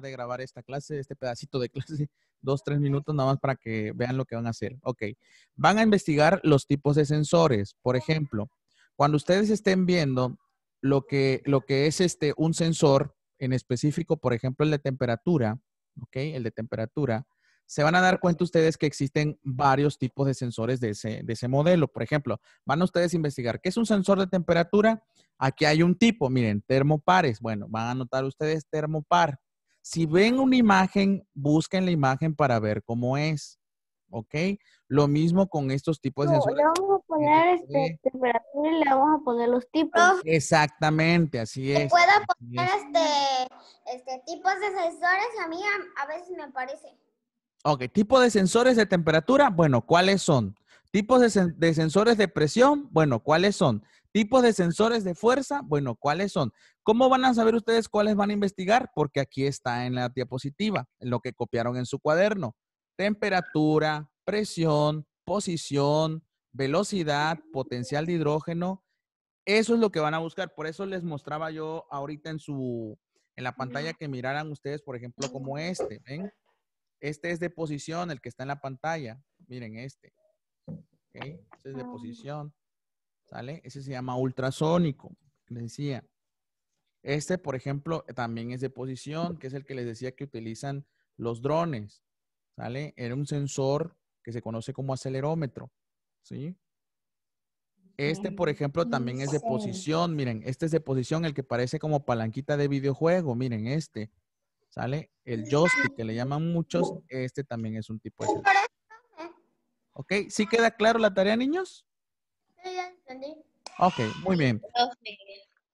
de grabar esta clase, este pedacito de clase, dos, tres minutos nada más para que vean lo que van a hacer. Ok, van a investigar los tipos de sensores. Por ejemplo, cuando ustedes estén viendo lo que, lo que es este, un sensor en específico, por ejemplo, el de temperatura, ok, el de temperatura, se van a dar cuenta ustedes que existen varios tipos de sensores de ese, modelo. Por ejemplo, van a ustedes investigar qué es un sensor de temperatura. Aquí hay un tipo, miren, termopares. Bueno, van a notar ustedes termopar. Si ven una imagen, busquen la imagen para ver cómo es. ¿Ok? Lo mismo con estos tipos de sensores. Le vamos a poner este, temperatura y le vamos a poner los tipos. Exactamente, así es. Puedo poner Este, este, tipos de sensores, a mí a, a veces me parece. Ok, tipo de sensores de temperatura, bueno, ¿cuáles son? Tipos de, sensores de presión, bueno, ¿cuáles son? Tipos de sensores de fuerza, bueno, ¿cuáles son? ¿Cómo van a saber ustedes cuáles van a investigar? Porque aquí está en la diapositiva, lo que copiaron en su cuaderno. Temperatura, presión, posición, velocidad, potencial de hidrógeno. Eso es lo que van a buscar. Por eso les mostraba yo ahorita en su, en la pantalla que miraran ustedes, por ejemplo, como este, ¿ven? Este es de posición, el que está en la pantalla. Miren este. ¿okay? es de posición, ¿sale? Ese se llama ultrasónico, les decía. Este, por ejemplo, también es de posición, que es el que les decía que utilizan los drones, ¿sale? Era un sensor que se conoce como acelerómetro, ¿sí? Este, por ejemplo, también es de posición, miren, este es de posición, el que parece como palanquita de videojuego, miren, este, ¿sale? El joystick, que le llaman muchos, este también es un tipo de... ¿Ok? ¿Sí queda claro la tarea, niños? Sí, ya entendí. Ok, muy bien.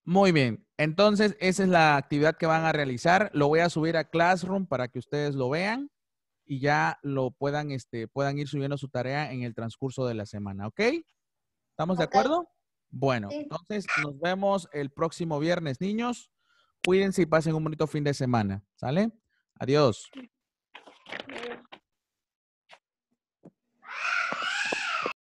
Muy bien. Entonces, esa es la actividad que van a realizar. Lo voy a subir a Classroom para que ustedes lo vean y ya lo puedan, este, puedan ir subiendo su tarea en el transcurso de la semana, ¿ok? ¿Estamos de acuerdo? Bueno, entonces nos vemos el próximo viernes, niños. Cuídense y pasen un bonito fin de semana, ¿sale? Adiós.